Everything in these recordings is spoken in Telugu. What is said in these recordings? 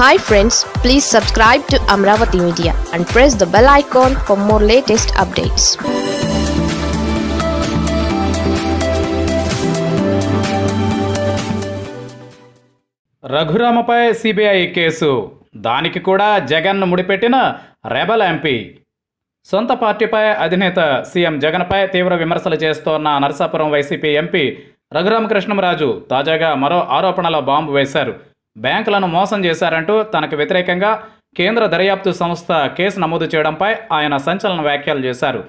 hi friends please subscribe to Amaravati media and press the bell icon for more latest updates రఘురామపై సిబిఐ కేసు దానికి కూడా జగన్ను ముడిపెట్టిన రెబల్ ఎంపీ సొంత పార్టీపై అధినేత సీఎం జగన్పై తీవ్ర విమర్శలు చేస్తోన్న నరసాపురం వైసీపీ ఎంపీ రఘురామకృష్ణంరాజు తాజాగా మరో ఆరోపణల బాంబు వేశారు బ్యాంకులను మోసం చేశారంటూ తనకు వ్యతిరేకంగా కేంద్ర దర్యాప్తు సంస్థ కేసు నమోదు చేయడంపై ఆయన సంచలన వ్యాఖ్యలు చేశారు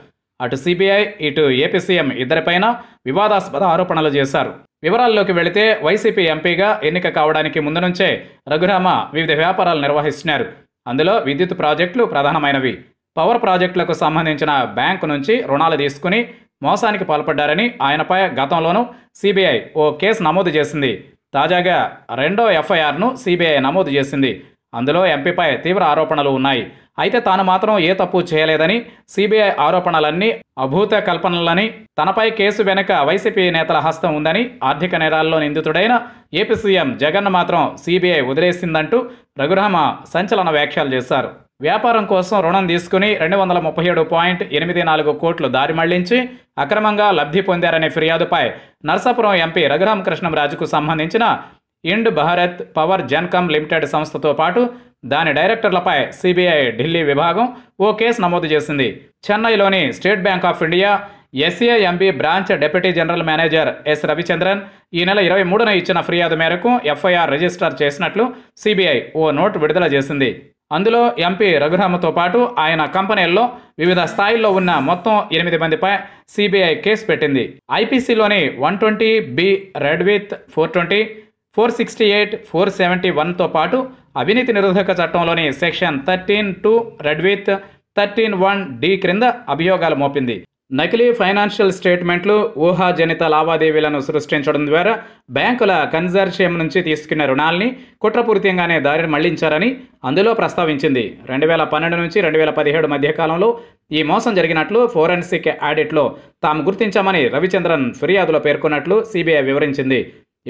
అటు సిబిఐ ఇటు ఏపీ సీఎం ఇద్దరిపైన వివాదాస్పద ఆరోపణలు చేశారు వివరాల్లోకి వెళితే వైసీపీ ఎంపీగా ఎన్నిక కావడానికి ముందు నుంచే రఘురామ వివిధ వ్యాపారాలు నిర్వహిస్తున్నారు అందులో విద్యుత్ ప్రాజెక్టులు ప్రధానమైనవి పవర్ ప్రాజెక్టులకు సంబంధించిన బ్యాంకు నుంచి రుణాలు తీసుకుని మోసానికి పాల్పడ్డారని ఆయనపై గతంలోనూ సిబిఐ ఓ కేసు నమోదు చేసింది తాజాగా రెండో ఎఫ్ఐఆర్ను సిబిఐ నమోదు చేసింది అందులో ఎంపీపై తీవ్ర ఆరోపణలు ఉన్నాయి అయితే తాను మాత్రం ఏ తప్పు చేయలేదని సిబిఐ ఆరోపణలన్నీ అభూత కల్పనలని తనపై కేసు వెనుక వైసీపీ నేతల హస్తం ఉందని ఆర్థిక నేరాల్లో నిందితుడైన ఏపీ సీఎం జగన్ మాత్రం సిబిఐ వదిలేసిందంటూ రఘురామ సంచలన వ్యాఖ్యలు చేశారు వ్యాపారం కోసం రుణం తీసుకుని రెండు వందల ముప్పై ఏడు పాయింట్ ఎనిమిది నాలుగు కోట్లు దారి మళ్లించి అక్రమంగా లబ్ధి పొందారనే ఫిర్యాదుపై నర్సాపురం ఎంపీ రఘురామకృష్ణం రాజుకు సంబంధించిన Ind Bharat Power Gencom Limited సంస్థతో పాటు దాని డైరెక్టర్లపై సిబిఐ ఢిల్లీ విభాగం ఓ కేసు నమోదు చేసింది చెన్నైలోని State Bank of India SAMB branch deputy general manager S Ravichandran ఈ నెల ఇరవై మూడున ఇచ్చిన ఫిర్యాదు మేరకు ఎఫ్ఐఆర్ రిజిస్టర్ చేసినట్లు సిబిఐ ఓ నోట్ విడుదల చేసింది అందులో ఎంపీ రఘురామతో పాటు ఆయన కంపెనీల్లో వివిధ స్థాయిల్లో ఉన్న మొత్తం ఎనిమిది మందిపై సిబిఐ కేసు పెట్టింది ఐపీసీలోని one twenty B read with four twenty four sixty eight four seventy వన్తో పాటు అవినీతి నిరోధక చట్టంలోని section thirteen two read with thirteen one D క్రింద అభియోగాలు మోపింది నకిలీ ఫైనాన్షియల్ స్టేట్మెంట్లు ఊహాజనిత లావాదేవీలను సృష్టించడం ద్వారా బ్యాంకుల కన్జర్షియం నుంచి తీసుకున్న రుణాల్ని కుట్రపూరితంగానే దారిని మళ్లించారని అందులో ప్రస్తావించింది రెండు వేల పన్నెండు నుంచి రెండు వేల పదిహేడు మధ్యకాలంలో ఈ మోసం జరిగినట్లు ఫోరెన్సిక్ ఆడిట్లో తాము గుర్తించామని రవిచంద్రన్ ఫిర్యాదులో పేర్కొన్నట్లు సిబిఐ వివరించింది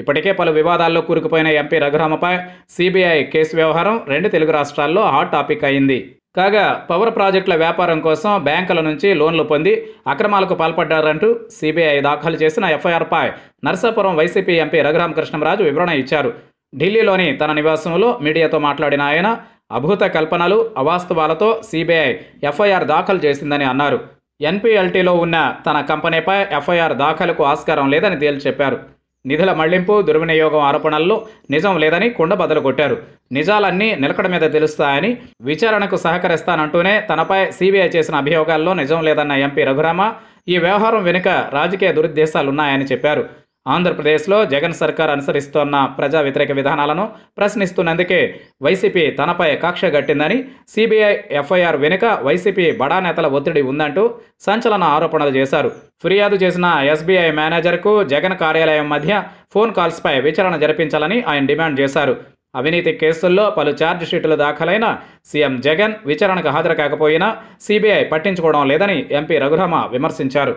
ఇప్పటికే పలు వివాదాల్లో కూరుకుపోయిన ఎంపీ రఘురామపై సిబిఐ కేసు వ్యవహారం రెండు తెలుగు రాష్ట్రాల్లో హాట్ టాపిక్ అయింది కాగా పవర్ ప్రాజెక్టుల వ్యాపారం కోసం బ్యాంకుల నుంచి లోన్లు పొంది అక్రమాలకు పాల్పడ్డారంటూ సిబిఐ దాఖలు చేసిన ఎఫ్ఐఆర్పై నర్సాపురం వైసీపీ ఎంపీ రఘురామకృష్ణరాజు వివరణ ఇచ్చారు ఢిల్లీలోని తన నివాసంలో మీడియాతో మాట్లాడిన ఆయన అభూత కల్పనలు అవాస్తవాలతో సిబిఐ ఎఫ్ఐఆర్ దాఖలు చేసిందని అన్నారు ఎన్పిఎల్టీలో ఉన్న తన కంపెనీపై ఎఫ్ఐఆర్ దాఖలకు ఆస్కారం లేదని తేల్చి చెప్పారు నిధుల మళ్లింపు దుర్వినియోగం ఆరోపణల్లో నిజం లేదని కుండ బదలు కొట్టారు నిజాలన్నీ నిలకడ మీద తెలుస్తాయని విచారణకు సహకరిస్తానంటూనే తనపై సీబీఐ చేసిన అభియోగాల్లో నిజం లేదన్న ఎంపీ రఘురామ ఈ వ్యవహారం వెనుక రాజకీయ దురుద్దేశాలున్నాయని చెప్పారు ఆంధ్రప్రదేశ్లో జగన్ సర్కార్ అనుసరిస్తోన్న ప్రజా వ్యతిరేక విధానాలను ప్రశ్నిస్తున్నందుకే వైసీపీ తనపై కక్ష గట్టిందని సిబిఐ ఎఫ్ఐఆర్ వెనుక వైసీపీ బడా నేతల ఒత్తిడి ఉందంటూ సంచలన ఆరోపణలు చేశారు ఫిర్యాదు చేసిన ఎస్బీఐ మేనేజర్కు జగన్ కార్యాలయం మధ్య ఫోన్ కాల్స్పై విచారణ జరిపించాలని ఆయన డిమాండ్ చేశారు అవినీతి కేసుల్లో పలు షీట్లు దాఖలైన సీఎం జగన్ విచారణకు హాజరు కాకపోయినా సిబిఐ పట్టించుకోవడం లేదని ఎంపీ రఘురామ విమర్శించారు